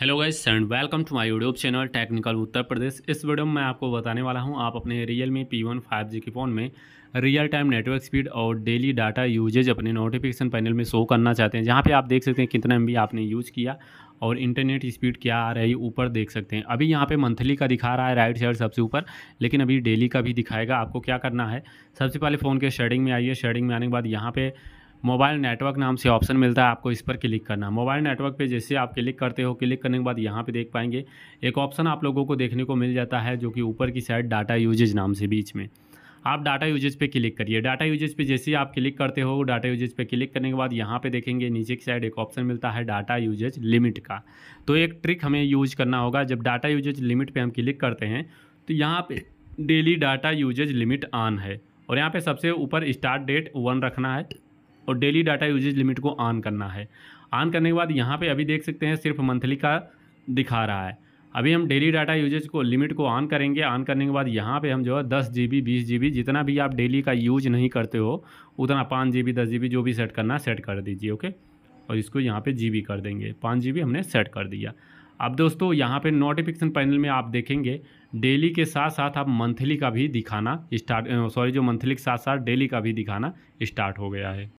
hello guys and welcome to my YouTube channel technical Uttar Pradesh इस video में मैं आपको बताने वाला हूं आप अपने Realme P one five G के फ़ोन में रियल टाइम नेटवर्क स्पीड और डेली डाटा यूजेज अपने नोटिफिकेशन पैनल में शो करना चाहते हैं जहां पे आप देख सकते हैं कितना एम आपने यूज़ किया और इंटरनेट स्पीड क्या आ रही है ऊपर देख सकते हैं अभी यहाँ पे मंथली का दिखा रहा है राइट साइड सबसे ऊपर लेकिन अभी डेली का भी दिखाएगा आपको क्या करना है सबसे पहले फ़ोन के शेडिंग में आइए शेडिंग में आने के बाद यहाँ पे मोबाइल नेटवर्क नाम से ऑप्शन मिलता है आपको इस पर क्लिक करना मोबाइल नेटवर्क पे जैसे आप क्लिक करते हो क्लिक करने के बाद यहाँ पे देख पाएंगे एक ऑप्शन आप लोगों को देखने को मिल जाता है जो कि ऊपर की साइड डाटा यूजेज नाम से बीच में आप डाटा यूजेज पे क्लिक करिए डाटा यूजेज पे जैसे ही आप क्लिक करते हो डाटा यूजेज पे क्लिक करने के बाद यहाँ पे देखेंगे नीचे की साइड एक ऑप्शन मिलता है डाटा यूजेज लिमिट का तो एक ट्रिक हमें यूज करना होगा जब डाटा यूजेज लिमिट पे हम क्लिक करते हैं तो यहाँ पे daily data usage limit on है और यहाँ पे सबसे ऊपर स्टार्ट डेट वन रखना है और डेली डाटा यूजेज लिमिट को ऑन करना है ऑन करने के बाद यहाँ पे अभी देख सकते हैं सिर्फ मंथली का दिखा रहा है अभी हम डेली डाटा यूजेज को लिमिट को ऑन करेंगे ऑन करने के बाद यहाँ पे हम जो है दस जी बी बीस जी बी जितना भी आप डेली का यूज नहीं करते हो उतना पाँच जी बी दस जी बी जो भी सेट करना सेट कर दीजिए ओके और इसको यहाँ पे जी बी कर देंगे पाँच जी बी हमने सेट कर दिया अब दोस्तों यहाँ पे नोटिफिकेशन पैनल में आप देखेंगे डेली के साथ साथ आप मंथली का भी दिखाना स्टार्ट सॉरी जो मंथली के साथ साथ डेली का भी दिखाना स्टार्ट हो गया है